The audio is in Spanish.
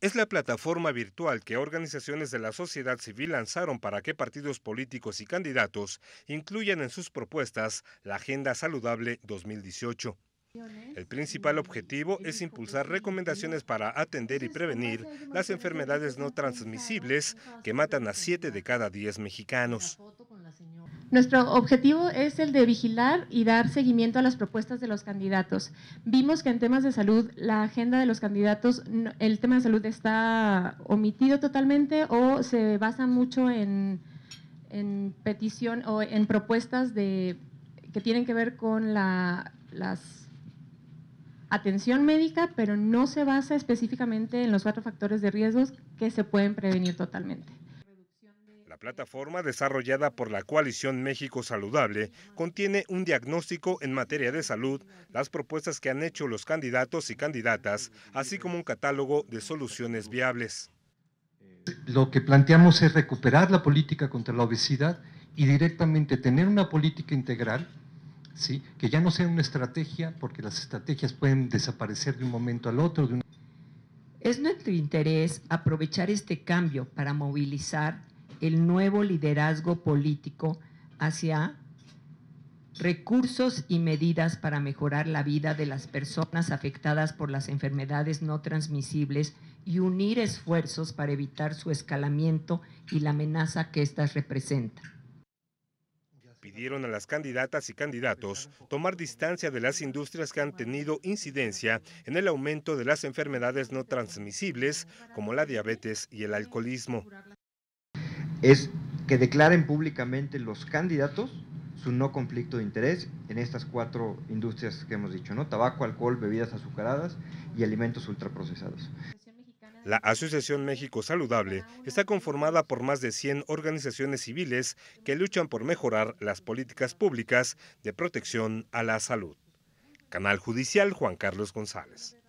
es la plataforma virtual que organizaciones de la sociedad civil lanzaron para que partidos políticos y candidatos incluyan en sus propuestas la Agenda Saludable 2018. El principal objetivo es impulsar recomendaciones para atender y prevenir las enfermedades no transmisibles que matan a 7 de cada 10 mexicanos. Nuestro objetivo es el de vigilar y dar seguimiento a las propuestas de los candidatos. Vimos que en temas de salud la agenda de los candidatos, el tema de salud está omitido totalmente o se basa mucho en, petición o en propuestas de, que tienen que ver con la, las atención médica, pero no se basa específicamente en los cuatro factores de riesgos que se pueden prevenir totalmente plataforma desarrollada por la coalición México Saludable contiene un diagnóstico en materia de salud, las propuestas que han hecho los candidatos y candidatas, así como un catálogo de soluciones viables. Lo que planteamos es recuperar la política contra la obesidad y directamente tener una política integral, ¿sí? que ya no sea una estrategia, porque las estrategias pueden desaparecer de un momento al otro. De Es nuestro interés aprovechar este cambio para movilizar el nuevo liderazgo político hacia recursos y medidas para mejorar la vida de las personas afectadas por las enfermedades no transmisibles y unir esfuerzos para evitar su escalamiento y la amenaza que éstas representan pidieron a las candidatas y candidatos tomar distancia de las industrias que han tenido incidencia en el aumento de las enfermedades no transmisibles como la diabetes y el alcoholismo es que declaren públicamente los candidatos su no conflicto de interés en estas cuatro industrias que hemos dicho, ¿no? Tabaco, alcohol, bebidas azucaradas y alimentos ultraprocesados. La Asociación México Saludable está conformada por más de 100 organizaciones civiles que luchan por mejorar las políticas públicas de protección a la salud. Canal Judicial Juan Carlos González.